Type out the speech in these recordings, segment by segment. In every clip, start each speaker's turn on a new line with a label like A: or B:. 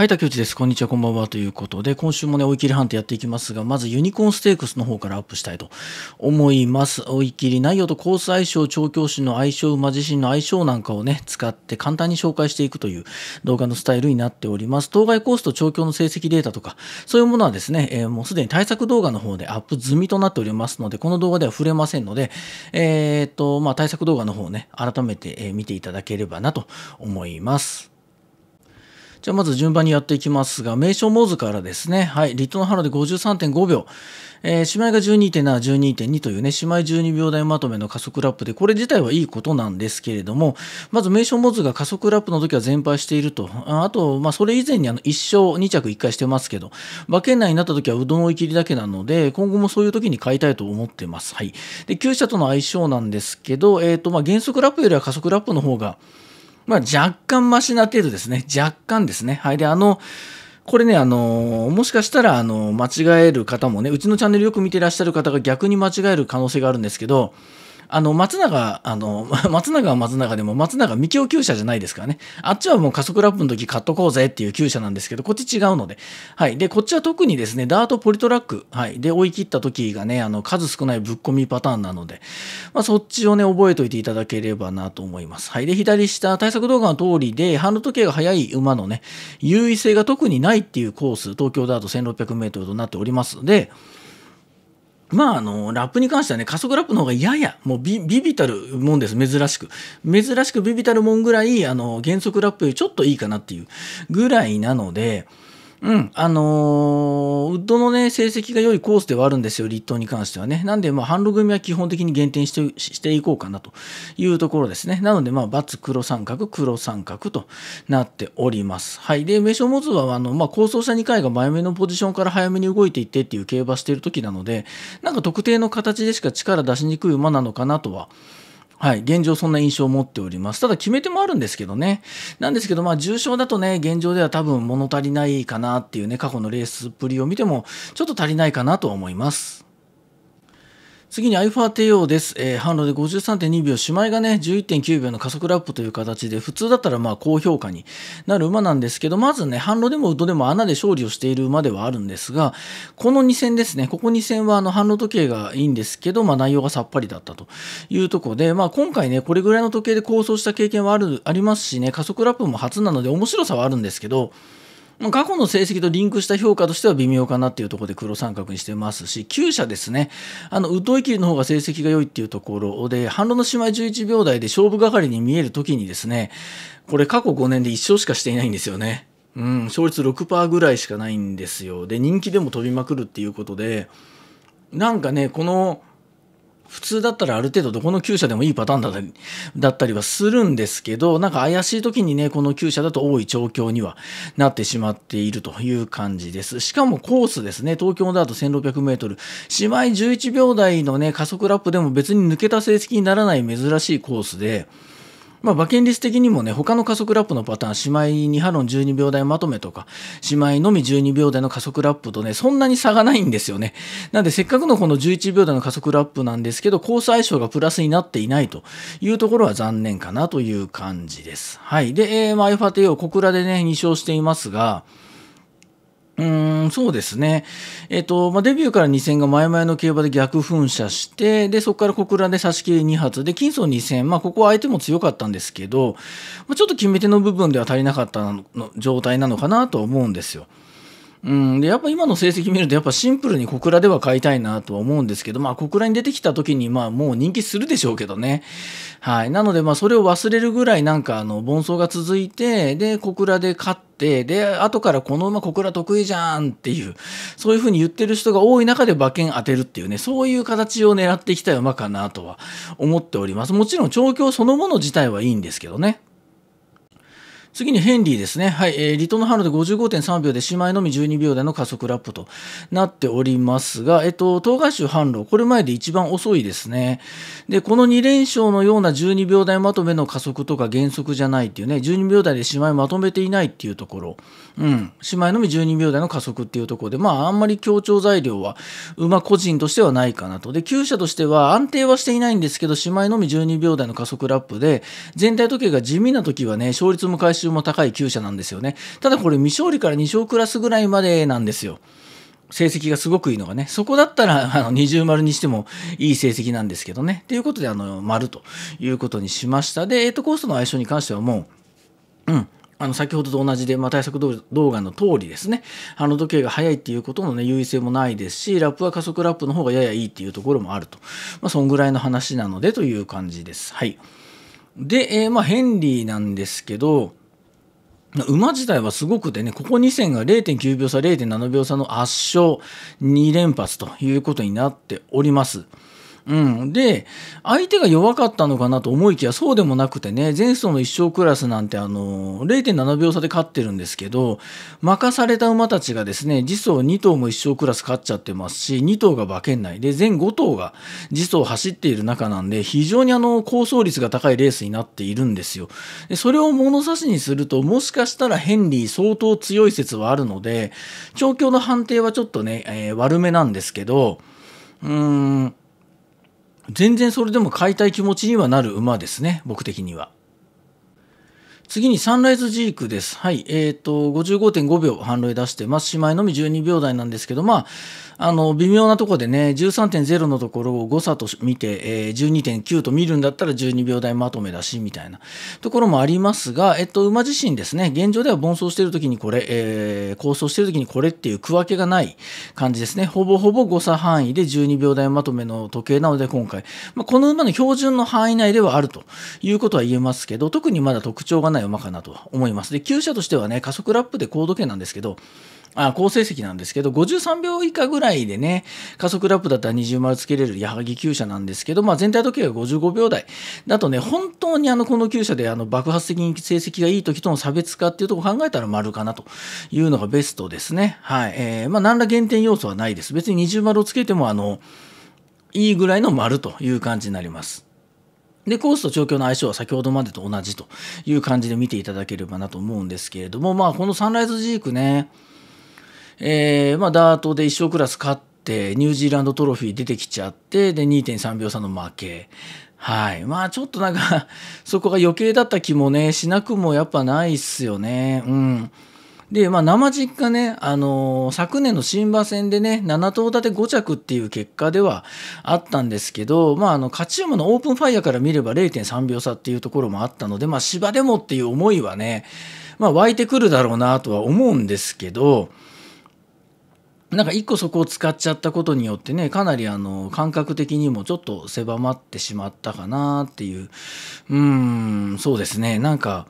A: はい、竹内です。こんにちは、こんばんは。ということで、今週もね、追い切り判定やっていきますが、まずユニコーンステークスの方からアップしたいと思います。追い切り内容とコース相性、調教師の相性、馬自身の相性なんかをね、使って簡単に紹介していくという動画のスタイルになっております。当該コースと調教の成績データとか、そういうものはですね、えー、もうすでに対策動画の方でアップ済みとなっておりますので、この動画では触れませんので、えー、っと、まあ、対策動画の方をね、改めて見ていただければなと思います。じゃあまず順番にやっていきますが、名称モーズからですね、はい、リットの花で53.5秒、えー、姉妹が12.7、12.2というね、姉妹12秒台まとめの加速ラップで、これ自体はいいことなんですけれども、まず名称モーズが加速ラップの時は全敗していると、あと、まあ、それ以前にあの1勝2着1回してますけど、馬券内になった時はうどん追い切りだけなので、今後もそういう時に買いたいと思ってます。はい。で、旧車との相性なんですけど、えっ、ー、と、まあ、原則ラップよりは加速ラップの方が、まあ、若干マシな程度ですね。若干ですね。はい。で、あの、これね、あのもしかしたら、あの間違える方もね、うちのチャンネルよく見てらっしゃる方が逆に間違える可能性があるんですけど、あの、松永、あの、松永は松永でも、松永未京給車じゃないですからね。あっちはもう加速ラップの時買っとこうぜっていう旧車なんですけど、こっち違うので。はい。で、こっちは特にですね、ダートポリトラック、はい。で、追い切った時がね、あの、数少ないぶっ込みパターンなので、まあ、そっちをね、覚えておいていただければなと思います。はい。で、左下、対策動画の通りで、ハンド時計が速い馬のね、優位性が特にないっていうコース、東京ダート1600メートルとなっております。で、まあ、あの、ラップに関してはね、加速ラップの方がやや、もうビビたるもんです、珍しく。珍しくビビたるもんぐらい、あの、減速ラップよりちょっといいかなっていうぐらいなので、うん、あのー、ウッドのね、成績が良いコースではあるんですよ、立東に関してはね。なんで、まあ、販路組は基本的に減点してしていこうかなというところですね。なので、まあ、ツ黒三角、黒三角となっております。はい。で、名称モズは、あの、まあ、構想者2回が前目のポジションから早めに動いていってっていう競馬している時なので、なんか特定の形でしか力出しにくい馬なのかなとははい、現状そんな印象を持っております。ただ決め手もあるんですけどね。なんですけど、まあ重症だとね、現状では多分物足りないかなっていうね、過去のレースっぷりを見ても、ちょっと足りないかなと思います。次に iFA 帝ー・です。えー、反路で53.2秒、しまいがね、11.9秒の加速ラップという形で、普通だったらまあ高評価になる馬なんですけど、まずね、反路でもウッドでも穴で勝利をしている馬ではあるんですが、この2戦ですね、ここ2戦はあの反路時計がいいんですけど、まあ内容がさっぱりだったというところで、まあ今回ね、これぐらいの時計で構想した経験はある、ありますしね、加速ラップも初なので面白さはあるんですけど、過去の成績とリンクした評価としては微妙かなっていうところで黒三角にしてますし、旧社ですね、あの、ウトイキリの方が成績が良いっていうところで、反論の姉妹11秒台で勝負係に見える時にですね、これ過去5年で1勝しかしていないんですよね。うん、勝率6%ぐらいしかないんですよ。で、人気でも飛びまくるっていうことで、なんかね、この、普通だったらある程度どこの厩舎でもいいパターンだったりだったりはするんですけどなんか怪しい時にねこの厩舎だと多い状況にはなってしまっているという感じですしかもコースですね東京だと1 6 0 0メートル、姉妹11秒台のね加速ラップでも別に抜けた成績にならない珍しいコースで。まあ、馬券率的にもね、他の加速ラップのパターン、しまいにハロン12秒台まとめとか、しまいのみ12秒台の加速ラップとね、そんなに差がないんですよね。なんで、せっかくのこの11秒台の加速ラップなんですけど、交差相性がプラスになっていないというところは残念かなという感じです。はい。で、えー、まあ、アイファテオ、小倉でね、2勝していますが、うん、そうですね。えっ、と、まあ、デビューから2戦が前々の競馬で逆噴射して、で、そこから小倉で差し切り2発、で、金層2戦、まあ、ここは相手も強かったんですけど、まあ、ちょっと決め手の部分では足りなかった状態なのかなと思うんですよ。うん、でやっぱ今の成績見ると、やっぱシンプルに小倉では買いたいなとは思うんですけど、まあ、小倉に出てきた時に、まあ、もう人気するでしょうけどね。はい。なので、まあ、それを忘れるぐらい、なんか、あの、盆走が続いて、で、小倉で勝って、で、後からこの馬小倉得意じゃんっていう、そういうふうに言ってる人が多い中で馬券当てるっていうね、そういう形を狙ってきた馬かなとは思っております。もちろん、調教そのもの自体はいいんですけどね。次にヘンリーですね。はい。えー、リトのハンで55.3秒で、姉妹のみ12秒での加速ラップとなっておりますが、えっと、東海州半路、これ前で一番遅いですね。で、この2連勝のような12秒台まとめの加速とか減速じゃないっていうね、12秒台で姉妹まとめていないっていうところ、うん。姉妹のみ12秒台の加速っていうところで、まあ、あんまり強調材料は、馬個人としてはないかなと。で、厩舎としては安定はしていないんですけど、姉妹のみ12秒台の加速ラップで、全体時計が地味な時はね、勝率も回収収も高い厩舎なんですよね。ただこれ未勝利から2勝クラスぐらいまでなんですよ。成績がすごくいいのがね、そこだったらあの二重丸にしてもいい成績なんですけどね。ということで、あの、丸ということにしました。で、エイトコースの相性に関してはもう、うん。あの、先ほどと同じで、まあ、対策動画の通りですね。あの、時計が速いっていうことのね、優位性もないですし、ラップは加速ラップの方がややいいっていうところもあると。まあ、そんぐらいの話なのでという感じです。はい。で、えー、まあ、ヘンリーなんですけど、馬自体はすごくてね、ここ2戦が0.9秒差、0.7秒差の圧勝2連発ということになっております。うん、で相手が弱かったのかなと思いきやそうでもなくてね前走の1勝クラスなんてあの0.7秒差で勝ってるんですけど任された馬たちがですね次走2頭も1勝クラス勝っちゃってますし2頭が馬券内で全5頭が次走走っている中なんで非常にあの高走率が高いレースになっているんですよ。でそれを物差しにするともしかしたらヘンリー相当強い説はあるので調教の判定はちょっとね、えー、悪めなんですけどうーん全然それでも買いたい気持ちにはなる馬ですね、僕的には。次にサンライズジークです。はい。えっ、ー、と、55.5秒反論出してます。姉妹のみ12秒台なんですけど、まあ、あの、微妙なところでね、13.0のところを誤差と見て、えー、12.9と見るんだったら12秒台まとめだし、みたいなところもありますが、えっと、馬自身ですね、現状では奔走してる時にこれ、えー、構想してる時にこれっていう区分けがない感じですね。ほぼほぼ誤差範囲で12秒台まとめの時計なので、今回、まあ、この馬の標準の範囲内ではあるということは言えますけど、特にまだ特徴がない馬かなと思います。で、厩としてはね、加速ラップで高度計なんですけど、あ好成績なんですけど、53秒以下ぐらいでね、加速ラップだったら20丸つけれる矢作厩舎なんですけど、まあ、全体時計が55秒台。だとね、本当にあのこの厩舎であの爆発的に成績がいい時との差別化っていうところを考えたら丸かなというのがベストですね。はい。えー、まあ、何ら減点要素はないです。別に20丸をつけても、あの、いいぐらいの丸という感じになります。で、コースと調教の相性は先ほどまでと同じという感じで見ていただければなと思うんですけれども、まあ、このサンライズジークね、えー、まあ、ダートで1勝クラス勝って、ニュージーランドトロフィー出てきちゃって、で、2.3秒差の負け。はい。まあ、ちょっとなんか そこが余計だった気もね、しなくもやっぱないっすよね。うん。で、まあ、生実家ね、あのー、昨年の新馬戦でね、7頭立て5着っていう結果ではあったんですけど、まあ、あの、勝ち馬のオープンファイヤーから見れば0.3秒差っていうところもあったので、まあ、芝でもっていう思いはね、まあ、湧いてくるだろうなとは思うんですけど、なんか一個そこを使っちゃったことによってね、かなりあの、感覚的にもちょっと狭まってしまったかなっていう。うーん、そうですね。なんか、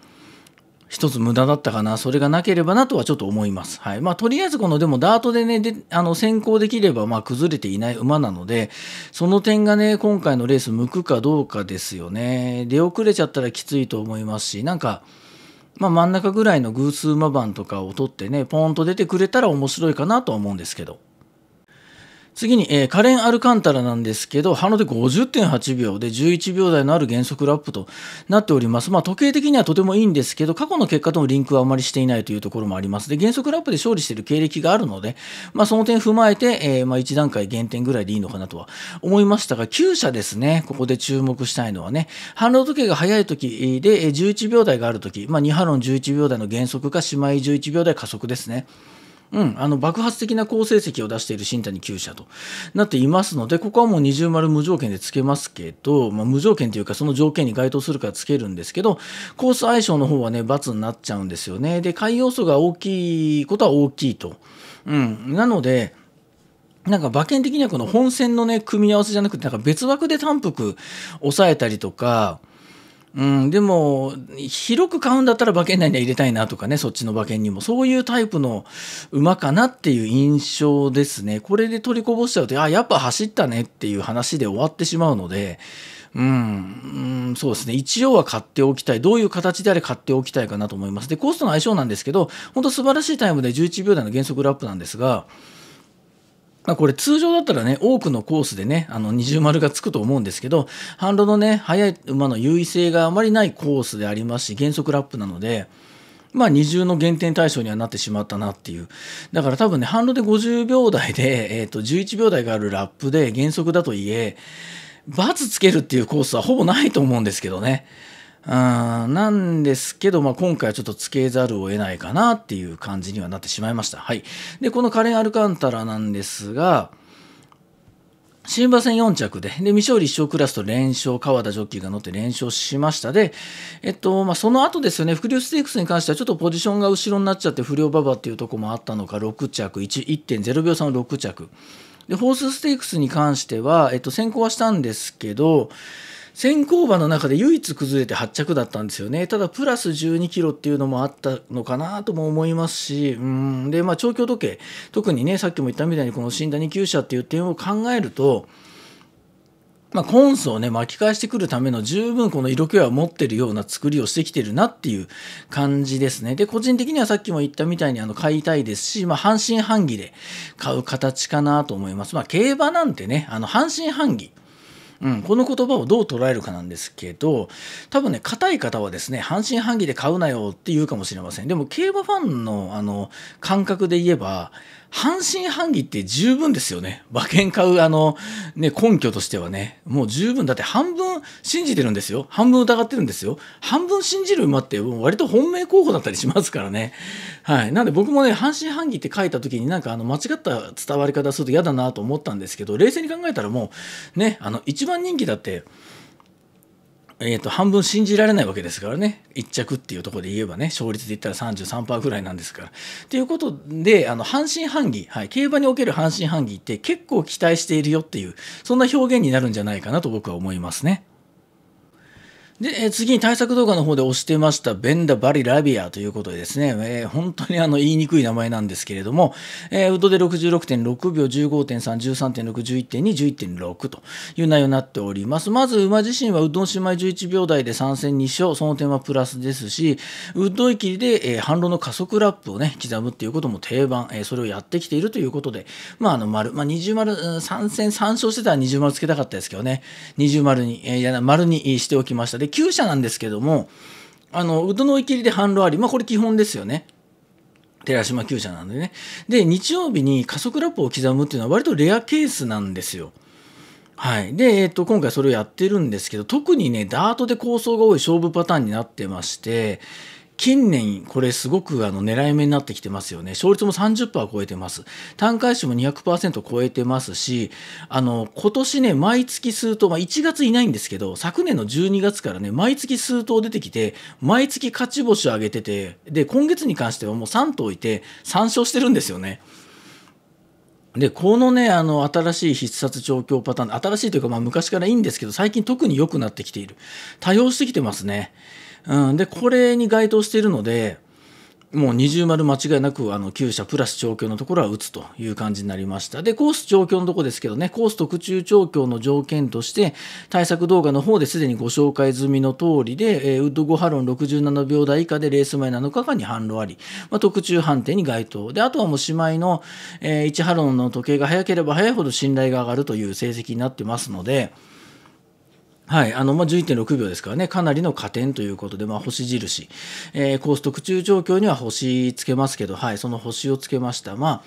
A: 一つ無駄だったかな、それがなければなとはちょっと思います。はい。まあ、とりあえずこの、でもダートでね、であの、先行できれば、まあ、崩れていない馬なので、その点がね、今回のレース向くかどうかですよね。出遅れちゃったらきついと思いますし、なんか、まあ、真ん中ぐらいの偶数馬番とかを取ってねポーンと出てくれたら面白いかなとは思うんですけど。次に、えー、カレン・アルカンタラなんですけど、ハノで50.8秒で11秒台のある減速ラップとなっております。まあ、時計的にはとてもいいんですけど、過去の結果とのリンクはあまりしていないというところもあります。で、減速ラップで勝利している経歴があるので、まあ、その点踏まえて、えー、まあ、1段階減点ぐらいでいいのかなとは思いましたが、9社ですね、ここで注目したいのはね、反応時計が速い時で11秒台がある時、まあ、2ロン11秒台の減速か、姉妹11秒台加速ですね。うん、あの爆発的な好成績を出している新谷9社となっていますので、ここはもう二重丸無条件でつけますけど、まあ、無条件というか、その条件に該当するからつけるんですけど、コース相性の方はね、×になっちゃうんですよね。で、海要素が大きいことは大きいと。うん、なので、なんか馬券的にはこの本戦のね、組み合わせじゃなくて、なんか別枠で単幅抑えたりとか、うん、でも広く買うんだったら馬券内には入れたいなとかねそっちの馬券にもそういうタイプの馬かなっていう印象ですねこれで取りこぼしちゃうとあやっぱ走ったねっていう話で終わってしまうので、うん、うん、そうですね一応は買っておきたいどういう形であれ買っておきたいかなと思いますでコストの相性なんですけど本当素晴らしいタイムで11秒台の減速ラップなんですがまあ、これ通常だったらね、多くのコースでね、あの二重丸がつくと思うんですけど、反路のね、速い馬の優位性があまりないコースでありますし、減速ラップなので、まあ二重の減点対象にはなってしまったなっていう。だから多分ね、反路で50秒台で、えっ、ー、と、11秒台があるラップで減速だといえ、罰つけるっていうコースはほぼないと思うんですけどね。なんですけど、まあ、今回はちょっとつけざるを得ないかなっていう感じにはなってしまいました。はい。で、このカレン・アルカンタラなんですが、新馬戦4着で、で、未勝利1勝クラスと連勝、川田ジョッキーが乗って連勝しました。で、えっと、まあ、その後ですよね、伏流ステークスに関してはちょっとポジションが後ろになっちゃって不良馬場っていうとこもあったのか、6着、1.0秒差の6着。で、ホースステークスに関しては、えっと、先行はしたんですけど、先行馬の中で唯一崩れて8着だったんですよね。ただ、プラス12キロっていうのもあったのかなとも思いますし、うん、で、まあ、調教時計、特にね、さっきも言ったみたいに、この死んだ二級者っていう点を考えると、まあ、コンスをね、巻き返してくるための十分この色気は持ってるような作りをしてきてるなっていう感じですね。で、個人的にはさっきも言ったみたいにあの買いたいですし、まあ、半信半疑で買う形かなと思います。まあ、競馬なんてね、あの、半信半疑。うん、この言葉をどう捉えるかなんですけど多分ね硬い方はですね半信半疑で買うなよって言うかもしれませんでも競馬ファンのあの感覚で言えば半信半疑って十分ですよね。馬券買う、あの、ね、根拠としてはね。もう十分。だって半分信じてるんですよ。半分疑ってるんですよ。半分信じる馬って、割と本命候補だったりしますからね。はい。なんで僕もね、半信半疑って書いた時になんかあの、間違った伝わり方すると嫌だなと思ったんですけど、冷静に考えたらもう、ね、あの、一番人気だって、えー、と半分信じられないわけですからね1着っていうところで言えばね勝率で言ったら33%ぐらいなんですから。ということであの半信半疑、はい、競馬における半信半疑って結構期待しているよっていうそんな表現になるんじゃないかなと僕は思いますね。で、え次に対策動画の方で押してました、ベンダ・バリ・ラビアということでですね、えー、本当にあの言いにくい名前なんですけれども、えー、ウッドで66.6秒、15.3、13.6、11.2、11.6という内容になっております。まず、馬自身はウッドの姉妹11秒台で3戦2勝、その点はプラスですし、ウッドきで、えー、反論の加速ラップをね、刻むっていうことも定番、えー、それをやってきているということで、まあ、あの、丸、まあ、20丸、3戦3勝してたら20丸つけたかったですけどね、20丸に、えー、丸にしておきました。で旧車なんですけども、あの、うどのいきりで販路あり。まあ、これ基本ですよね。寺島厩舎なんでね。で、日曜日に加速ラップを刻むっていうのは割とレアケースなんですよ。はい。で、えっと、今回それをやってるんですけど、特にね、ダートで構想が多い勝負パターンになってまして、近年、これすごくあの狙い目になってきてますよね。勝率も30%超えてます。単回収も200%超えてますし、あの、今年ね、毎月数頭、まあ、1月いないんですけど、昨年の12月からね、毎月数頭出てきて、毎月勝ち星を上げてて、で、今月に関してはもう3頭いて、3勝してるんですよね。で、このね、あの、新しい必殺調教パターン、新しいというか、まあ、昔からいいんですけど、最近特に良くなってきている。多用してきてますね。うん、でこれに該当しているのでもう二重丸間違いなくあの9社プラス調教のところは打つという感じになりました。で、コース調教のとこですけどね、コース特注調教の条件として、対策動画の方ですでにご紹介済みの通りで、えー、ウッドゴハロン67秒台以下でレース前7日間に反路あり、まあ、特注判定に該当。で、あとはもうしまいの、えー、1ハロンの時計が早ければ早いほど信頼が上がるという成績になってますので、はいあのまあ、11.6秒ですからね、かなりの加点ということで、まあ、星印、えー、コース特注状況には星つけますけど、はい、その星をつけました。まあ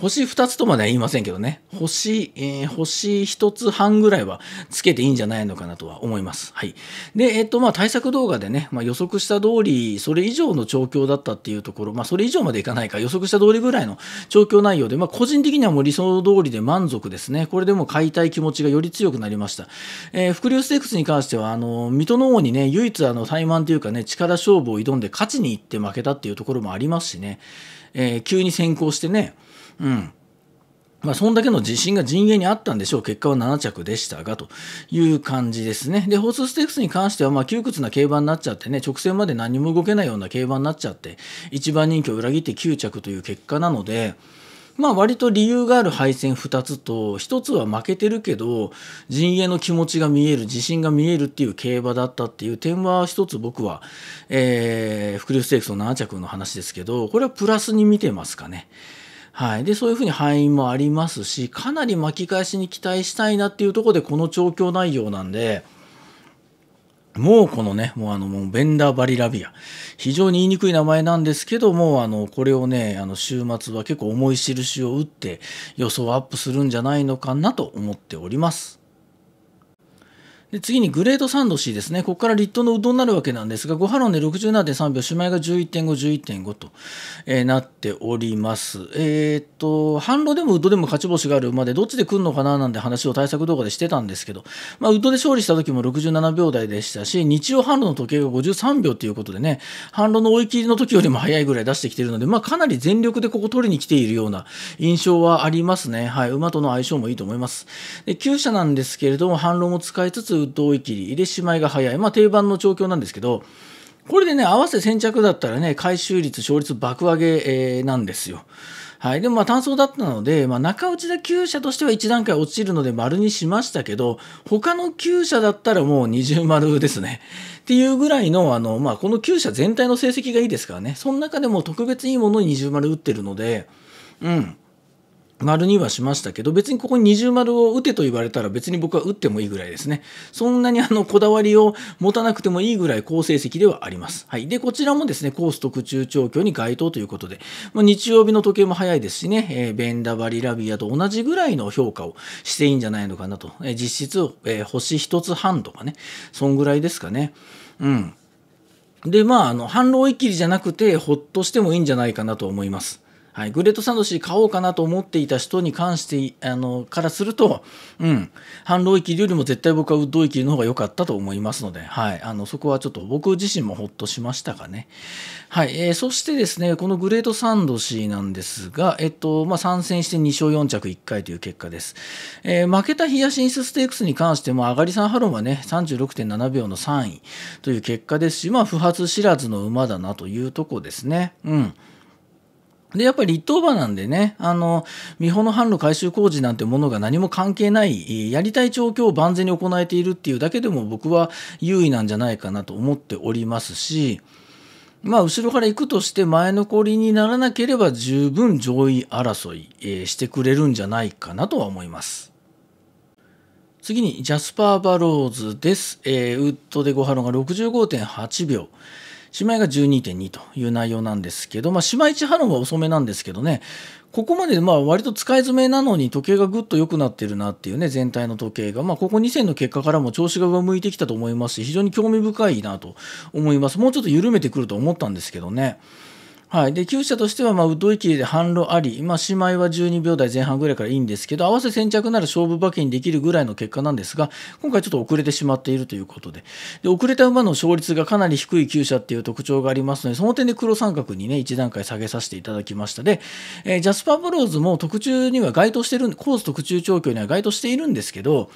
A: 星2つとまでは言いませんけどね、星、えー、星1つ半ぐらいはつけていいんじゃないのかなとは思います。はい。で、えっ、と、まあ、対策動画でね、まあ、予測した通り、それ以上の調教だったっていうところ、まあ、それ以上までいかないか、予測した通りぐらいの調教内容で、まあ、個人的にはもう理想通りで満足ですね。これでも買いたい気持ちがより強くなりました。えー、伏流ステークスに関しては、あの、水戸の王にね、唯一あの、怠慢というかね、力勝負を挑んで勝ちに行って負けたっていうところもありますしね、えー、急に先行してね、うん。まあ、そんだけの自信が陣営にあったんでしょう。結果は7着でしたが、という感じですね。で、ホースステークスに関しては、まあ、窮屈な競馬になっちゃってね、直線まで何も動けないような競馬になっちゃって、1番人気を裏切って9着という結果なので、まあ割と理由がある敗戦2つと1つは負けてるけど陣営の気持ちが見える自信が見えるっていう競馬だったっていう点は1つ僕は、えー、伏流ステークスの7着の話ですけどこれはプラスに見てますかね。はい、でそういうふうに敗因もありますしかなり巻き返しに期待したいなっていうところでこの調教内容なんで。もうこのね、もうあの、もうベンダーバリラビア。非常に言いにくい名前なんですけども、あの、これをね、あの、週末は結構重い印を打って予想アップするんじゃないのかなと思っております。で次にグレードサンド C ですね。ここからリットのうどんになるわけなんですが、5波論で67.3秒、シュマイが11.5、11.5と、えなっております。えー、っと、反論でもウどドでも勝ち星がある馬で、どっちで来るのかななんて話を対策動画でしてたんですけど、まあ、ウどドで勝利した時も67秒台でしたし、日曜反論の時計が53秒ということでね、反論の追い切りの時よりも早いぐらい出してきているので、まあ、かなり全力でここ取りに来ているような印象はありますね。はい、馬との相性もいいと思います。で、厩舎なんですけれども、反論も使いつつ、封筒を切り入れしまいが早い、まあ、定番の調教なんですけどこれでね合わせ先着だったらね回収率勝率爆上げ、えー、なんですよ。はい、でもまあ単走だったので、まあ、中内田厩舎としては1段階落ちるので丸にしましたけど他の厩舎だったらもう二重丸ですね。っていうぐらいのあの、まあ、この厩舎全体の成績がいいですからねその中でも特別いいものに二重丸打ってるので、うん、丸にはしましたけど、別にここに二重丸を打てと言われたら別に僕は打ってもいいぐらいですね。そんなにあの、こだわりを持たなくてもいいぐらい好成績ではあります。はい。で、こちらもですね、コース特注調教に該当ということで、まあ、日曜日の時計も早いですしね、えー、ベンダバリラビアと同じぐらいの評価をしていいんじゃないのかなと。えー、実質、えー、星一つ半とかね、そんぐらいですかね。うん。で、まあ、あの、反論一切りじゃなくて、ほっとしてもいいんじゃないかなと思います。はい、グレート・サンドシー買おうかなと思っていた人に関してあのからすると、うん、反論域よりも絶対僕はウッド域の方が良かったと思いますので、はい、あのそこはちょっと僕自身もほっとしましたかね。はいえー、そしてですね、このグレート・サンドシーなんですが、えっとまあ、参戦して2勝4着1回という結果です。えー、負けたヒアシンス・ステークスに関しても、アガリサン・ハロンはね、36.7秒の3位という結果ですし、まあ、不発知らずの馬だなというところですね。うんで、やっぱり立冬場なんでね、あの、美保の販路改修工事なんてものが何も関係ない、やりたい状況を万全に行えているっていうだけでも僕は優位なんじゃないかなと思っておりますし、まあ、後ろから行くとして前残りにならなければ十分上位争い、えしてくれるんじゃないかなとは思います。次にジャスパー・バローズです。えー、ウッドで5ハロが65.8秒。しまいが12.2という内容なんですけど、まあ、しまいち波論は遅めなんですけどね、ここまでまあ割と使い詰めなのに時計がぐっと良くなってるなっていうね、全体の時計が、まあ、ここ2戦の結果からも調子が上向いてきたと思いますし、非常に興味深いなと思います。もうちょっと緩めてくると思ったんですけどね。はい、で旧社としては、まあ、ウッドイで反論あり、まあ、しは12秒台前半ぐらいからいいんですけど、合わせ先着なら勝負馬券にできるぐらいの結果なんですが、今回ちょっと遅れてしまっているということで、で遅れた馬の勝率がかなり低い旧社っていう特徴がありますので、その点で黒三角にね、1段階下げさせていただきました。で、えー、ジャスパーブローズも特注には該当してる、コース特注調教には該当しているんですけど、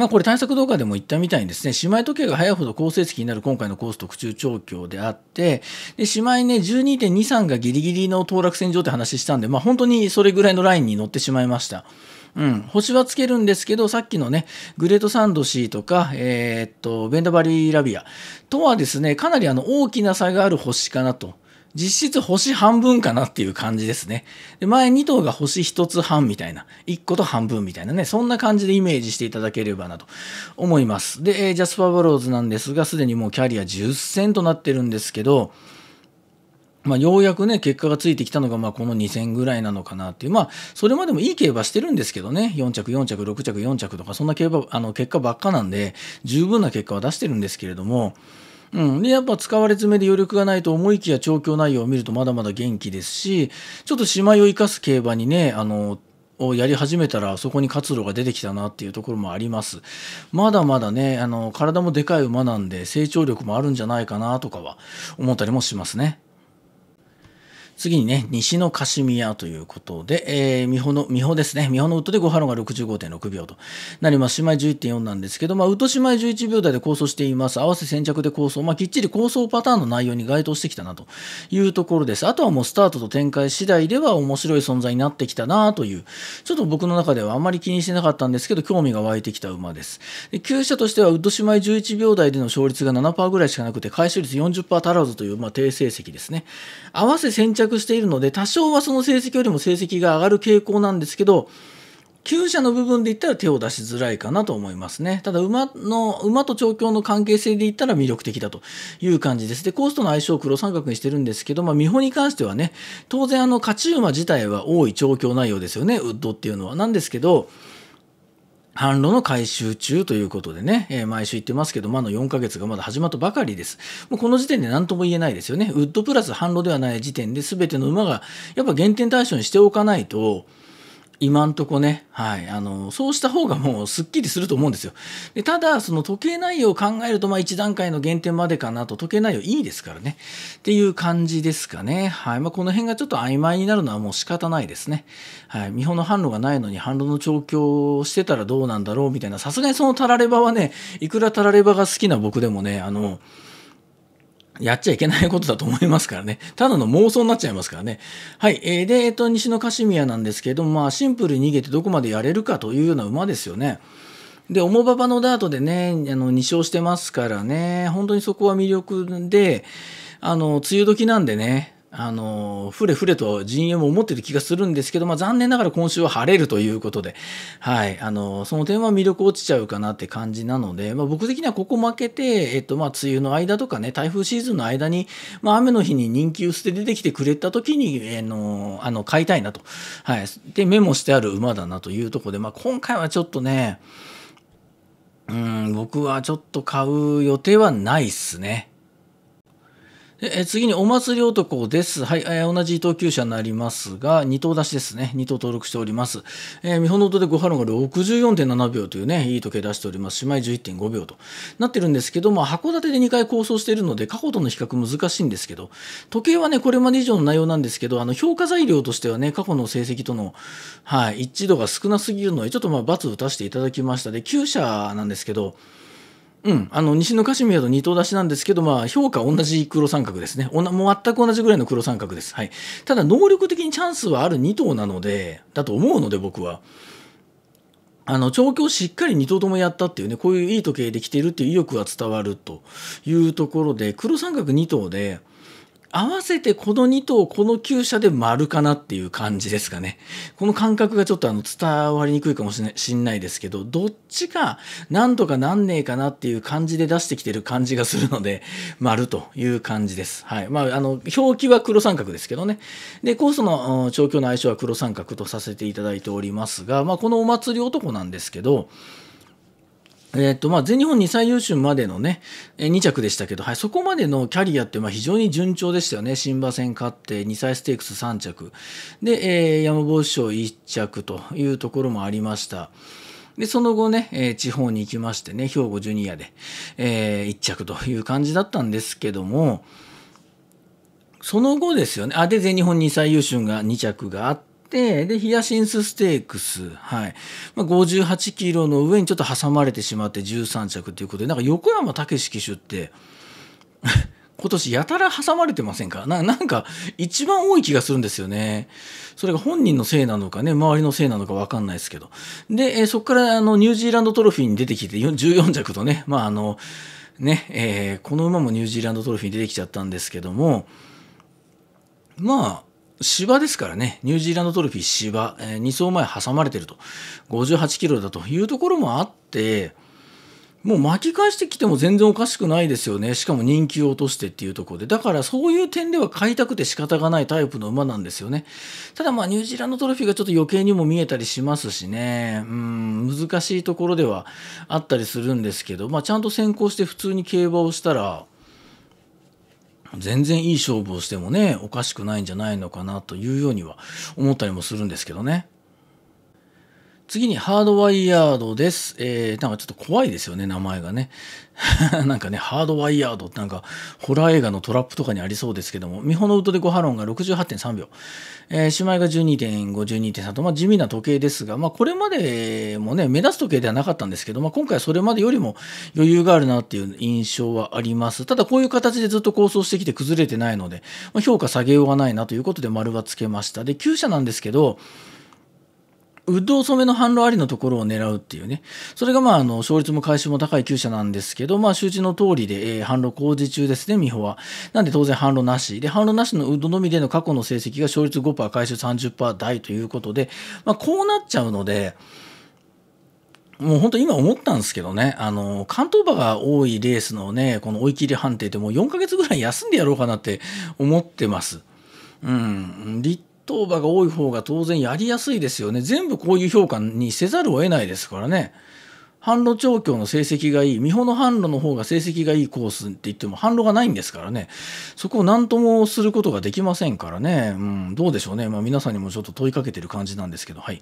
A: まあ、これ対策動画でも言ったみたいにですね、姉妹時計が早いほど高成績になる今回のコース特注調教であって、で、姉妹ね、12.23がギリギリの当落線上って話したんで、まあ、本当にそれぐらいのラインに乗ってしまいました。うん、星はつけるんですけど、さっきのね、グレートサンドシーとか、えー、っと、ベンダバリーラビアとはですね、かなりあの大きな差がある星かなと。実質星半分かなっていう感じですね。で前2頭が星1つ半みたいな、1個と半分みたいなね、そんな感じでイメージしていただければなと思います。で、ジャスパー・バローズなんですが、すでにもうキャリア10戦となってるんですけど、まあ、ようやくね、結果がついてきたのが、まあ、この2戦ぐらいなのかなっていう、まあ、それまでもいい競馬してるんですけどね、4着、4着、6着、4着とか、そんな競馬、あの、結果ばっかなんで、十分な結果は出してるんですけれども、うん、でやっぱ使われ詰めで余力がないと思いきや調教内容を見るとまだまだ元気ですしちょっと姉妹を生かす競馬にねあのをやり始めたらそこに活路が出てきたなっていうところもあります。まだまだね、あの、体もでかい馬なんで成長力もあるんじゃないかなとかは思ったりもしますね。次にね、西のカシミヤということで、えー、美穂の、美穂ですね。美穂のウッドで5ハロが65.6秒となります。姉妹11.4なんですけど、まあ、ウッド姉妹11秒台で構想しています。合わせ先着で構想、まあ、きっちり構想パターンの内容に該当してきたなというところです。あとはもうスタートと展開次第では面白い存在になってきたなという、ちょっと僕の中ではあまり気にしてなかったんですけど、興味が湧いてきた馬です。で厩車としては、ウッド姉妹11秒台での勝率が7%ぐらいしかなくて、回収率40%足らずという、まあ、低成績ですね。合わせ先着しているので、多少はその成績よりも成績が上がる傾向なんですけど、厩舎の部分で言ったら手を出しづらいかなと思いますね。ただ馬の、馬と調教の関係性で言ったら魅力的だという感じです。で、コースとの相性を黒三角にしてるんですけど、まあ、見本に関してはね、当然あの、勝ち馬自体は多い調教内容ですよね、ウッドっていうのは。なんですけど、販路の回収中ということでね、えー、毎週言ってますけど、まあ、の4ヶ月がまだ始まったばかりです。もうこの時点で何とも言えないですよね。ウッドプラス販路ではない時点で全ての馬が、やっぱ減点対象にしておかないと、今んとこね、はい、あの、そうした方がもうすっきりすると思うんですよ。でただ、その時計内容を考えると、まあ1段階の減点までかなと、時計内容いいですからね。っていう感じですかね。はい。まあこの辺がちょっと曖昧になるのはもう仕方ないですね。はい。見本の販路がないのに販路の調教をしてたらどうなんだろうみたいな、さすがにそのタラレバはね、いくらタラレバが好きな僕でもね、あの、うんやっちゃいけないことだと思いますからね。ただの妄想になっちゃいますからね。はい。えー、で、えっ、ー、と、西のカシミヤなんですけども、まあ、シンプルに逃げてどこまでやれるかというような馬ですよね。で、重馬場のダートでね、あの、2勝してますからね、本当にそこは魅力で、あの、梅雨時なんでね、あの、ふれふれと陣営も思ってる気がするんですけど、まあ、残念ながら今週は晴れるということで、はい、あの、その点は魅力落ちちゃうかなって感じなので、まあ、僕的にはここ負けて、えっと、まあ、梅雨の間とかね、台風シーズンの間に、まあ、雨の日に人気薄で出てきてくれた時に、えー、の、あの、買いたいなと。はい。で、メモしてある馬だなというところで、まあ、今回はちょっとね、うん、僕はちょっと買う予定はないっすね。え次にお祭り男です。はい、えー、同じ投級者になりますが、2頭出しですね。2頭登録しております。えー、見本の音でごハロンが64.7秒というね、いい時計出しております姉妹11.5秒となってるんですけど、まあ、函館で2回構想しているので、過去との比較難しいんですけど、時計はね、これまで以上の内容なんですけど、あの、評価材料としてはね、過去の成績との、はい、一致度が少なすぎるので、ちょっとまあ、罰打たせていただきました。で、9社なんですけど、うん、あの西のカシミヤと二頭出しなんですけど、まあ、評価同じ黒三角ですねおな。もう全く同じぐらいの黒三角です。はい、ただ、能力的にチャンスはある2頭なので、だと思うので、僕は。あの調教しっかり2頭ともやったっていうね、こういういい時計できているっていう意欲が伝わるというところで、黒三角2頭で、合わせてこの2頭、この厩舎で丸かなっていう感じですかね。この感覚がちょっとあの伝わりにくいかもしれないしんないですけど、どっちかなんとかなんねえかなっていう感じで出してきてる感じがするので、丸という感じです。はい。まあ、あの、表記は黒三角ですけどね。で、コースの調教の相性は黒三角とさせていただいておりますが、まあ、このお祭り男なんですけど、えーとまあ、全日本2歳優秀までのね、2着でしたけど、はい、そこまでのキャリアってま非常に順調でしたよね。新馬戦勝って2歳ステークス3着。で、えー、山坊賞1着というところもありました。で、その後ね、えー、地方に行きましてね、兵庫ジュニアで、えー、1着という感じだったんですけども、その後ですよね。あ、で、全日本2歳優秀が2着があって、て、で、ヒヤシンスステークス、はい。まあ、58キロの上にちょっと挟まれてしまって13着ということで、なんか横山武史騎手って 今年やたら挟まれてませんかななんか一番多い気がするんですよね。それが本人のせいなのかね、周りのせいなのかわかんないですけど。で、えそこからあのニュージーランドトロフィーに出てきて14着とね、まああの、ね、えー、この馬もニュージーランドトロフィーに出てきちゃったんですけども、まあ、芝ですからね、ニュージーランドトロフィー芝、えー、2走前挟まれてると、58キロだというところもあって、もう巻き返してきても全然おかしくないですよね。しかも人気を落としてっていうところで。だからそういう点では買いたくて仕方がないタイプの馬なんですよね。ただまあニュージーランドトロフィーがちょっと余計にも見えたりしますしね。うん、難しいところではあったりするんですけど、まあちゃんと先行して普通に競馬をしたら、全然いい勝負をしてもねおかしくないんじゃないのかなというようには思ったりもするんですけどね。次にハードワイヤードです。えー、なんかちょっと怖いですよね、名前がね。なんかね、ハードワイヤードってなんかホラー映画のトラップとかにありそうですけども、ミホノウトドでゴ・ハロンが68.3秒、えー、姉妹が12.5、12.3と、まあ、地味な時計ですが、まあ、これまでもね、目立つ時計ではなかったんですけど、まあ、今回はそれまでよりも余裕があるなっていう印象はあります。ただこういう形でずっと構想してきて崩れてないので、まあ、評価下げようがないなということで丸はつけました。で、旧車なんですけど、ウッド染めの反路ありのところを狙うっていうね。それがまあ、あの、勝率も回収も高い厩舎なんですけど、まあ、周知の通りで、えー、反論工事中ですね、美穂は。なんで当然反論なし。で、反論なしのウッドのみでの過去の成績が勝率5%、回収30%台ということで、まあ、こうなっちゃうので、もう本当今思ったんですけどね、あの、関東馬が多いレースのね、この追い切り判定ってもう4ヶ月ぐらい休んでやろうかなって思ってます。うん。答場が多い方が当然やりやすいですよね。全部こういう評価にせざるを得ないですからね。販路調教の成績がいい、美穂の販路の方が成績がいいコースって言っても販路がないんですからね、そこを何ともすることができませんからね、うん、どうでしょうね。まあ皆さんにもちょっと問いかけてる感じなんですけど、はい。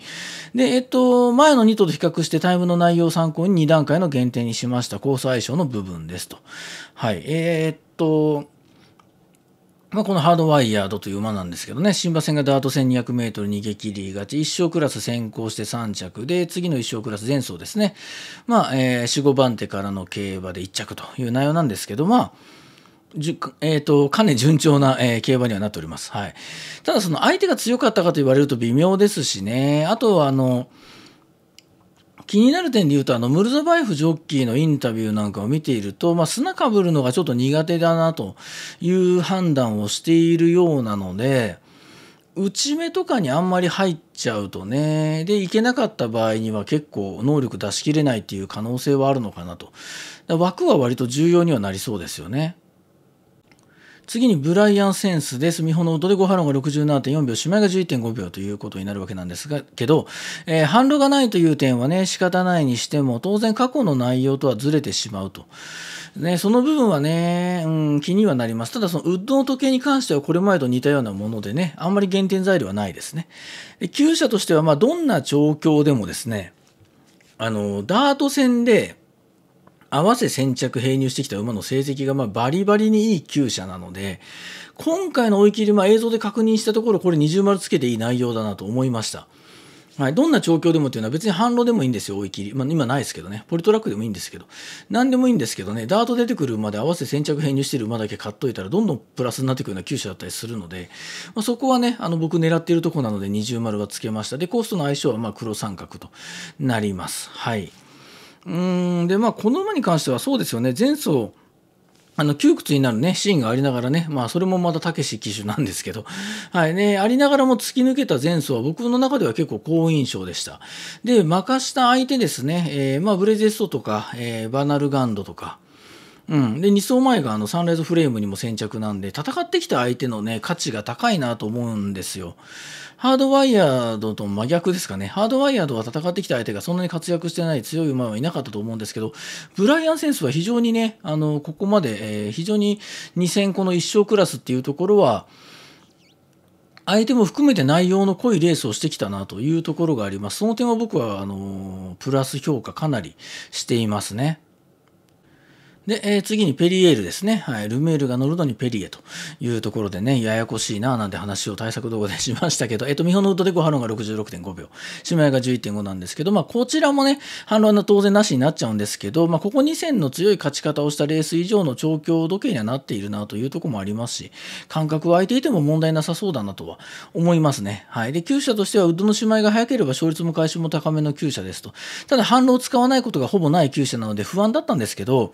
A: で、えっと、前の2頭と比較してタイムの内容を参考に2段階の限定にしましたコース相性の部分ですと。はい。えー、っと、まあ、このハードワイヤードという馬なんですけどね、新馬戦がダート 1200m 逃げ切り勝ち、1勝クラス先行して3着で、次の1勝クラス前走ですね、まあ、えー、4、5番手からの競馬で1着という内容なんですけど、まあ、じえーと、かなり順調な、えー、競馬にはなっております。はい、ただ、その相手が強かったかと言われると微妙ですしね、あとはあの、気になる点で言うとあのムルザバイフジョッキーのインタビューなんかを見ていると、まあ、砂かぶるのがちょっと苦手だなという判断をしているようなので内目とかにあんまり入っちゃうとねでいけなかった場合には結構能力出しきれないっていう可能性はあるのかなと枠は割と重要にはなりそうですよね。次にブライアン・センスです。見本の音でハロ論が67.4秒、姉妹いが11.5秒ということになるわけなんですが、けど、えー、反路がないという点はね、仕方ないにしても、当然過去の内容とはずれてしまうと。ね、その部分はね、うん、気にはなります。ただ、そのウッドの時計に関してはこれまでと似たようなものでね、あんまり減点材料はないですね。で旧車としては、まあ、どんな状況でもですね、あの、ダート戦で、合わせ先着併入してきた馬の成績がまバリバリにいい厩舎なので、今回の追い切り、まあ、映像で確認したところ、これ二重丸つけていい内容だなと思いました。はい、どんな調教でもっていうのは別に反論でもいいんですよ、追い切り。まあ、今ないですけどね。ポリトラックでもいいんですけど。何でもいいんですけどね、ダート出てくる馬で合わせ先着編入してる馬だけ買っといたら、どんどんプラスになってくるような厩舎だったりするので、まあ、そこはね、あの僕狙っているとこなので二重丸はつけました。で、コースとの相性はま黒三角となります。はい。うんでまあこの馬に関してはそうですよね前走あの窮屈になるねシーンがありながらねまあそれもまたたけし騎手なんですけどはいねありながらも突き抜けた前走は僕の中では結構好印象でしたで負かした相手ですね、えー、まあブレゼストとか、えー、バナルガンドとかうん、で2走前があのサンライズフレームにも先着なんで戦ってきた相手の、ね、価値が高いなと思うんですよ。ハードワイヤードと真逆ですかね。ハードワイヤードは戦ってきた相手がそんなに活躍してない強い馬はいなかったと思うんですけど、ブライアン・センスは非常にね、あの、ここまで、えー、非常に2 0 0 0この1勝クラスっていうところは、相手も含めて内容の濃いレースをしてきたなというところがあります。その点は僕は、あの、プラス評価かなりしていますね。で、えー、次にペリエールですね。はい。ルメールが乗るのにペリエというところでね、ややこしいななんて話を対策動画でしましたけど、えっ、ー、と、ミホのウッドデコハロンが66.5秒、シマヤが11.5なんですけど、まあ、こちらもね、反論は当然なしになっちゃうんですけど、まあ、ここ2戦の強い勝ち方をしたレース以上の調教時計にはなっているなというところもありますし、間隔は空いていても問題なさそうだなとは思いますね。はい。で、厩舎としてはウッドの姉妹が早ければ勝率も回収も高めの旧車ですと。ただ、反論を使わないことがほぼない旧車なので不安だったんですけど、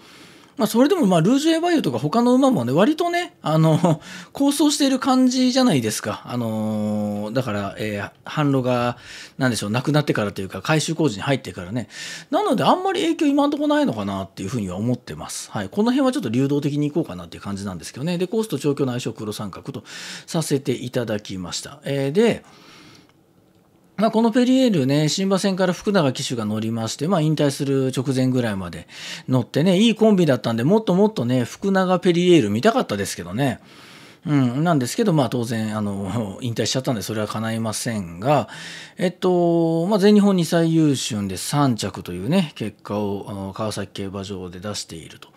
A: まあ、それでもまあルージュ・エヴァイユとか他の馬もね割とねあの構想 している感じじゃないですか、あのだから、え反販路が何でしょうなくなってからというか改修工事に入ってからねなのであんまり影響今んとこないのかなっていうふうには思ってます、はい、この辺はちょっと流動的にいこうかなっていう感じなんですけどねでコースと調教の相性黒三角とさせていただきました、えでまあ、このペリエールね、新馬戦から福永騎手が乗りまして、まあ、引退する直前ぐらいまで乗ってね、いいコンビだったんで、もっともっとね、福永ペリエール見たかったですけどね。うん、なんですけど、まあ当然、あの、引退しちゃったんで、それは叶いませんが、えっと、まあ全日本2歳優秀で3着というね、結果をあの川崎競馬場で出していると。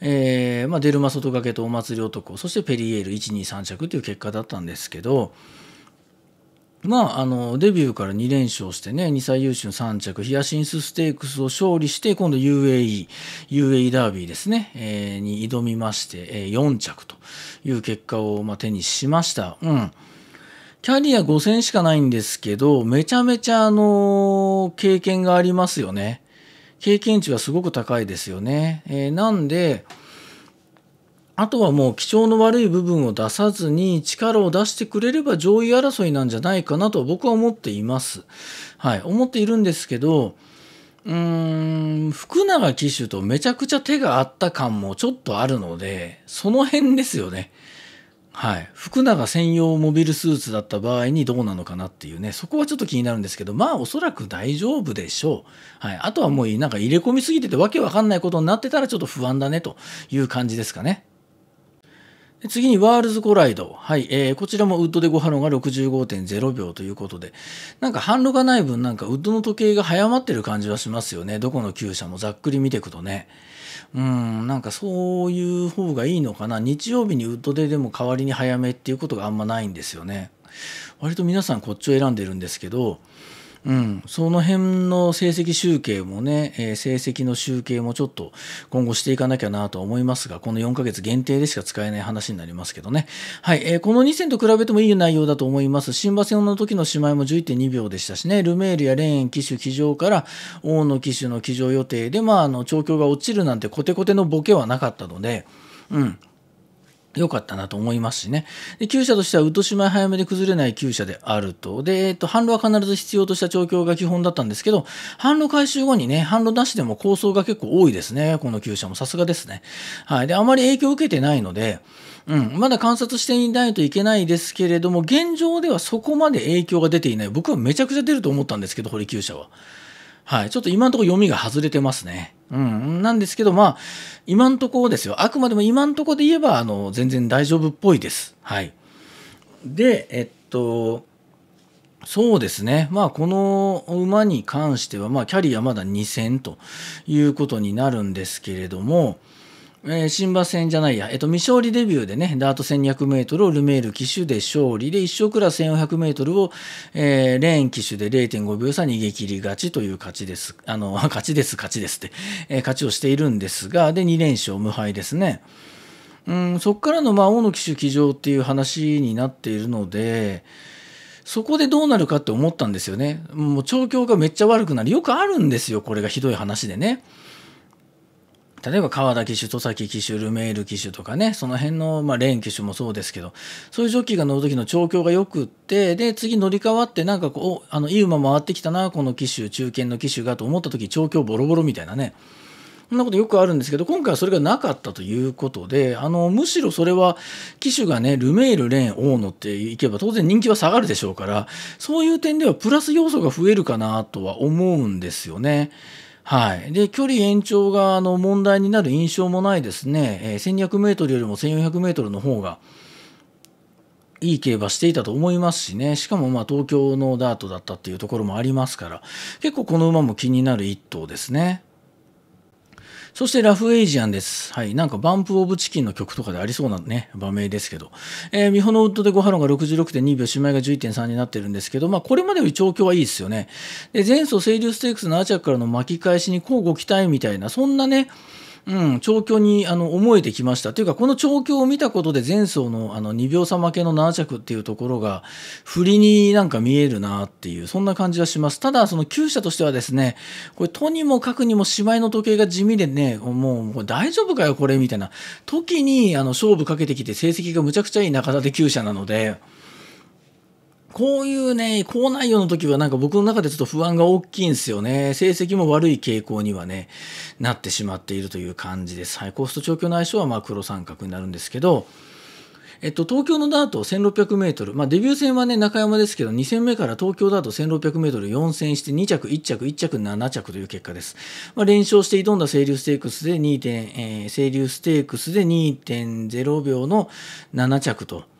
A: えー、まあデルマ外掛けとお祭り男、そしてペリエール1、2、3着という結果だったんですけど、まあ、あのデビューから2連勝してね2歳優秀3着ヒアシンスステークスを勝利して今度 UAE、UAE ダービーですね、えー、に挑みまして、えー、4着という結果を、まあ、手にしました。うんキャリア5戦しかないんですけど、めちゃめちゃあの経験がありますよね。経験値はすごく高いですよね。えー、なんで、あとはもう基調の悪い部分を出さずに力を出してくれれば上位争いなんじゃないかなと僕は思っています。はい、思っているんですけど、うーん、福永騎手とめちゃくちゃ手があった感もちょっとあるので、その辺ですよね。はい。福永専用モビルスーツだった場合にどうなのかなっていうね、そこはちょっと気になるんですけど、まあおそらく大丈夫でしょう。はい。あとはもうなんか入れ込みすぎててわけわかんないことになってたらちょっと不安だねという感じですかね。次にワールズコライド。はい。えー、こちらもウッドでご波動が65.0秒ということで、なんか反路がない分、なんかウッドの時計が早まってる感じはしますよね。どこの旧車もざっくり見ていくとね。うん、なんかそういう方がいいのかな。日曜日にウッドででも代わりに早めっていうことがあんまないんですよね。割と皆さんこっちを選んでるんですけど、うん、その辺の成績集計もね、えー、成績の集計もちょっと今後していかなきゃなと思いますが、この4ヶ月限定でしか使えない話になりますけどね。はい、えー、この2戦と比べてもいい内容だと思います。新馬戦の時の姉妹も11.2秒でしたしね、ルメールやレーン騎手騎乗から大野騎手の騎乗予定で、まあ、あの、調教が落ちるなんてコテコテのボケはなかったので、うん、良かったなと思いますしね。で旧車としては、うとしまい早めで崩れない旧車であると。で、えっと、販路は必ず必要とした状況が基本だったんですけど、販路回収後にね、販路なしでも構想が結構多いですね。この旧車もさすがですね。はい。で、あまり影響を受けてないので、うん、まだ観察していないといけないですけれども、現状ではそこまで影響が出ていない。僕はめちゃくちゃ出ると思ったんですけど、堀旧車は。はい。ちょっと今のところ読みが外れてますね。うん、なんですけど、まあ、今んとこですよ。あくまでも今んとこで言えば、あの、全然大丈夫っぽいです。はい。で、えっと、そうですね。まあ、この馬に関しては、まあ、キャリアまだ2戦ということになるんですけれども、えー、新馬戦じゃないや、えっと、未勝利デビューでね、ダート 1200m をルメール騎手で勝利で、1勝クラス 1400m を、えー、レーン騎手で0.5秒差逃げ切り勝ちという勝ちです。あの、勝ちです、勝ちですって、えー、勝ちをしているんですが、で、2連勝無敗ですね。うん、そこからの、まあ、大野騎手騎乗っていう話になっているので、そこでどうなるかって思ったんですよね。もう調教がめっちゃ悪くなる。よくあるんですよ、これがひどい話でね。例えば川田騎手、戸崎騎手、ルメール騎手とかね、その辺の、まあ、レーン騎手もそうですけど、そういうジョッキーが乗る時の調教がよくって、で、次乗り換わって、なんかこう、あの、いい馬回ってきたな、この騎手、中堅の騎手がと思った時、調教ボロボロみたいなね。そんなことよくあるんですけど、今回はそれがなかったということで、あの、むしろそれは、機種がね、ルメール、レーン、大野っていけば、当然人気は下がるでしょうから、そういう点ではプラス要素が増えるかなとは思うんですよね。はい、で距離延長があの問題になる印象もないですね、えー、1200m よりも 1400m の方がいい競馬していたと思いますしね、しかもまあ東京のダートだったっていうところもありますから、結構この馬も気になる1頭ですね。そしてラフエイジアンです。はい。なんかバンプオブチキンの曲とかでありそうなね、場名ですけど。えー、ミホのウッドでゴハロンが66.2秒、シマイが11.3になってるんですけど、まあこれまでより調教はいいですよね。で、前走清流ステークスのアーチャーからの巻き返しに交互期待みたいな、そんなね、うん、調教にあの思えてきました。というか、この調教を見たことで前走のあの2秒差負けの7着っていうところが、振りになんか見えるなっていう、そんな感じはします。ただ、その厩舎としてはですね、これ、とにもかくにもしまいの時計が地味でね、もう大丈夫かよ、これ、みたいな時にあの勝負かけてきて成績がむちゃくちゃいい中田で厩舎なので、こういうね、高内容の時はなんか僕の中でちょっと不安が大きいんですよね。成績も悪い傾向にはね、なってしまっているという感じです。はい、コスト調教の相性はまあ黒三角になるんですけど、えっと、東京のダート1600メートル、まあ、デビュー戦はね、中山ですけど、2戦目から東京ダート1600メートル4戦して2着、1着、1着、7着という結果です。まあ、連勝して挑んだ清流ステークスで2点、えー、清流ステークスで2.0秒の7着と。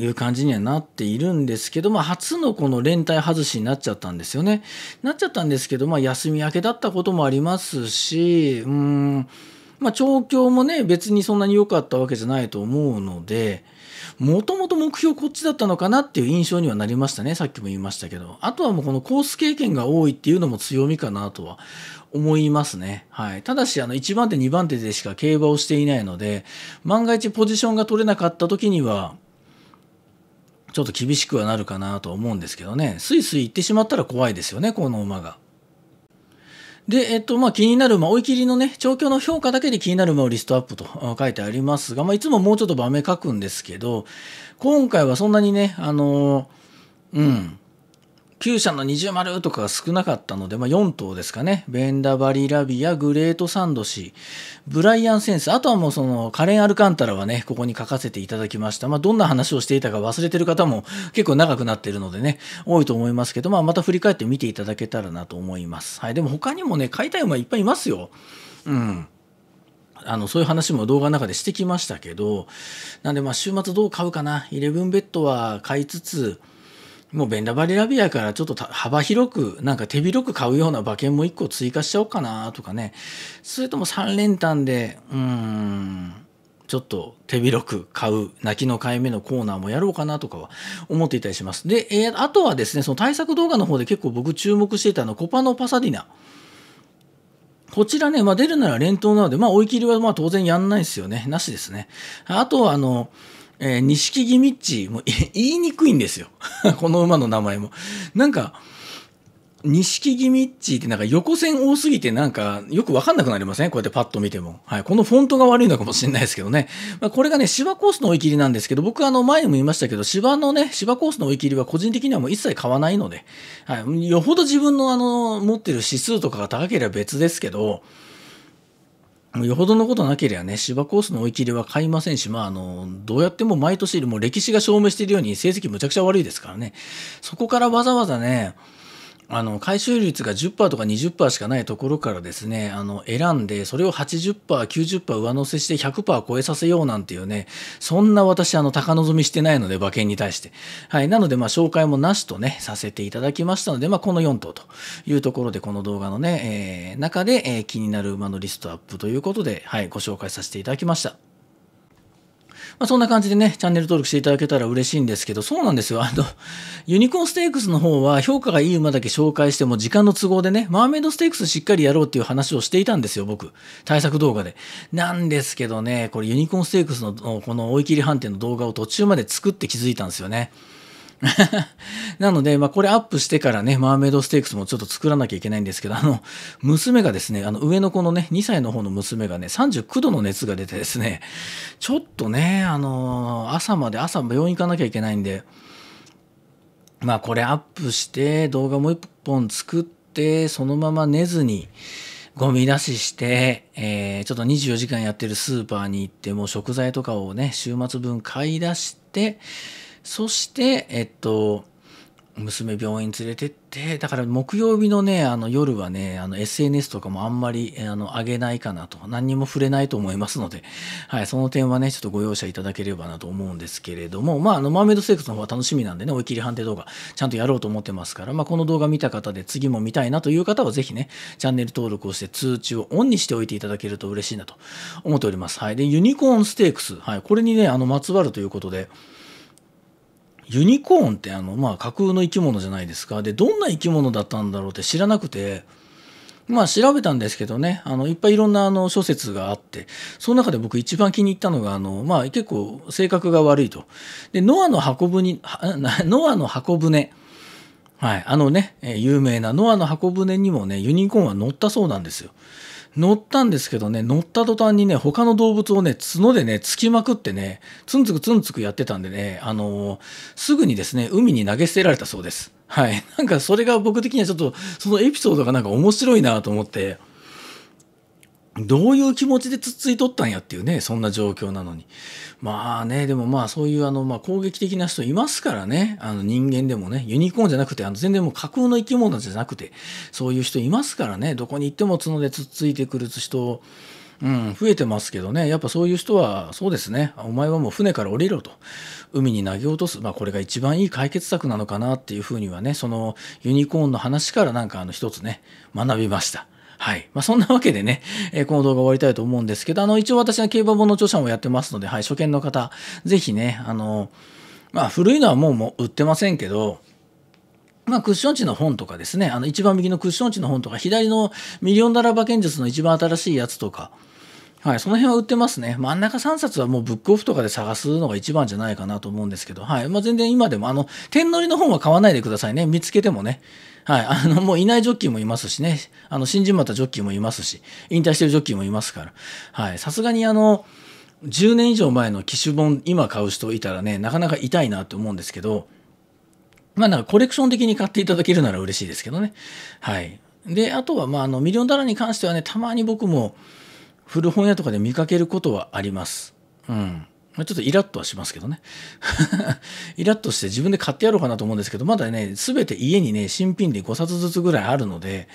A: いう感じにはなっているんですけど、まあ、初のこの連帯外しになっちゃったんですよね。なっちゃったんですけど、まあ、休み明けだったこともありますし、うん、まあ、調教もね、別にそんなに良かったわけじゃないと思うので、もともと目標こっちだったのかなっていう印象にはなりましたね。さっきも言いましたけど。あとはもうこのコース経験が多いっていうのも強みかなとは思いますね。はい。ただし、あの、1番手、2番手でしか競馬をしていないので、万が一ポジションが取れなかった時には、ちょっと厳しくはなるかなと思うんですけどね、スイスイ行ってしまったら怖いですよね、この馬が。で、えっと、まあ、気になる馬、追い切りのね、調教の評価だけで気になる馬をリストアップと書いてありますが、まあ、いつももうちょっと場面書くんですけど、今回はそんなにね、あの、うん、厩舎の二重丸とかが少なかったので、まあ、4頭ですかね。ベンダバリラビア、グレートサンドシブライアンセンス、あとはもうそのカレン・アルカンタラはね、ここに書かせていただきました。まあ、どんな話をしていたか忘れてる方も結構長くなってるのでね、多いと思いますけど、まあ、また振り返って見ていただけたらなと思います。はい。でも他にもね、買いたい馬いっぱいいますよ。うん。あの、そういう話も動画の中でしてきましたけど、なんでまあ週末どう買うかな。イレブンベッドは買いつつ、もうベンダバリラビアからちょっと幅広く、なんか手広く買うような馬券も1個追加しちゃおうかなとかね。それとも3連単で、うーん、ちょっと手広く買う、泣きの買い目のコーナーもやろうかなとかは思っていたりします。で、えー、あとはですね、その対策動画の方で結構僕注目していたのコパノパサディナ。こちらね、まあ、出るなら連投なので、まあ、追い切りはまあ当然やんないですよね。なしですね。あとは、あの、えー、錦木ミッチも 言いにくいんですよ。この馬の名前も。なんか、錦木ミッチってなんか横線多すぎてなんかよくわかんなくなりません、こうやってパッと見ても。はい。このフォントが悪いのかもしれないですけどね。まあ、これがね、芝コースの追い切りなんですけど、僕あの前にも言いましたけど、芝のね、芝コースの追い切りは個人的にはもう一切買わないので、はい。よほど自分のあの、持ってる指数とかが高ければ別ですけど、よほどのことなければね、芝コースの追い切りは買いませんし、まあ、あの、どうやっても毎年、もう歴史が証明しているように成績むちゃくちゃ悪いですからね。そこからわざわざね、あの回収率が10%とか20%しかないところからですねあの選んでそれを 80%90% 上乗せして100%超えさせようなんていうねそんな私あの高望みしてないので馬券に対して、はい、なのでまあ紹介もなしとねさせていただきましたので、まあ、この4頭というところでこの動画のね、え中で、え気になる馬のリストアップということで、はい、ご紹介させていただきました。まあ、そんな感じでね、チャンネル登録していただけたら嬉しいんですけど、そうなんですよ。あの、ユニコーンステークスの方は評価がいい馬だけ紹介しても時間の都合でね、マーメイドステークスしっかりやろうっていう話をしていたんですよ、僕。対策動画で。なんですけどね、これユニコーンステークスのこの追い切り判定の動画を途中まで作って気づいたんですよね。なので、まあ、これアップしてからね、マーメイドステークスもちょっと作らなきゃいけないんですけど、あの、娘がですね、あの、上の子のね、2歳の方の娘がね、39度の熱が出てですね、ちょっとね、あのー、朝まで、朝病院行かなきゃいけないんで、まあ、これアップして、動画もう1本作って、そのまま寝ずに、ゴミ出しして、えー、ちょっと24時間やってるスーパーに行って、もう食材とかをね、週末分買い出して、そして、えっと、娘病院連れてって、だから木曜日のね、あの夜はね、あの SNS とかもあんまり、あの、上げないかなと、何にも触れないと思いますので、はい、その点はね、ちょっとご容赦いただければなと思うんですけれども、まあ、あの、マーメイド生活の方は楽しみなんでね、追い切り判定動画、ちゃんとやろうと思ってますから、まあ、この動画見た方で次も見たいなという方は、ぜひね、チャンネル登録をして通知をオンにしておいていただけると嬉しいなと思っております。はい。で、ユニコーンステークス、はい、これにね、あの、まつわるということで、ユニコーンってあの、まあ、架空の生き物じゃないですか。で、どんな生き物だったんだろうって知らなくて、まあ調べたんですけどね、あの、いっぱいいろんなあの諸説があって、その中で僕一番気に入ったのが、あの、まあ結構性格が悪いと。で、ノアの箱舟、ノアの箱舟。はい、あのね、有名なノアの箱舟にもね、ユニコーンは乗ったそうなんですよ。乗ったんですけどね、乗った途端にね、他の動物をね、角でね、つきまくってね、ツンツクツンツクやってたんでね、あのー、すぐにですね、海に投げ捨てられたそうです。はい。なんかそれが僕的にはちょっと、そのエピソードがなんか面白いなと思って、どういう気持ちでつっついとったんやっていうね、そんな状況なのに。まあね、でもまあそういうあの、まあ、攻撃的な人いますからね、あの人間でもね、ユニコーンじゃなくて、あの全然もう架空の生き物じゃなくて、そういう人いますからね、どこに行っても角でつっついてくる人、うん、増えてますけどね、やっぱそういう人は、そうですね、お前はもう船から降りろと、海に投げ落とす、まあ、これが一番いい解決策なのかなっていうふうにはね、そのユニコーンの話からなんかあの一つね、学びました。はい。まあ、そんなわけでね、えー、この動画終わりたいと思うんですけど、あの、一応私は競馬本の著者もやってますので、はい、初見の方、ぜひね、あの、まあ、古いのはもうもう売ってませんけど、まあ、クッション値の本とかですね、あの、一番右のクッション値の本とか、左のミリオンダラバ剣術の一番新しいやつとか、はい、その辺は売ってますね。真ん中3冊はもうブックオフとかで探すのが一番じゃないかなと思うんですけど、はい。まあ、全然今でも、あの、天のりの本は買わないでくださいね。見つけてもね。はい。あの、もういないジョッキーもいますしね。あの、新人またジョッキーもいますし、引退してるジョッキーもいますから。はい。さすがにあの、10年以上前の機種本今買う人いたらね、なかなか痛いなと思うんですけど、まあなんかコレクション的に買っていただけるなら嬉しいですけどね。はい。で、あとはまああのミリオンダラーに関してはね、たまに僕も、古本屋とかで見かけることはあります。うん。ちょっとイラッとはしますけどね。イラッとして自分で買ってやろうかなと思うんですけど、まだね、すべて家にね、新品で5冊ずつぐらいあるので、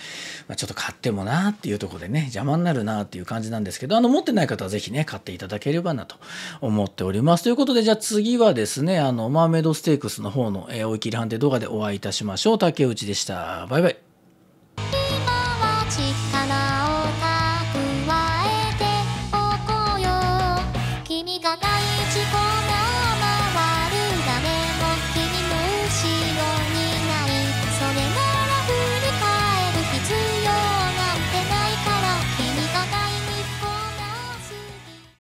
A: まあ、ちょっと買ってもなーっていうところでね、邪魔になるなーっていう感じなんですけど、あの、持ってない方はぜひね、買っていただければなと思っております。ということで、じゃあ次はですね、あの、マーメイドステークスの方の、えー、追い切り判定動画でお会いいたしましょう。竹内でした。バイバイ。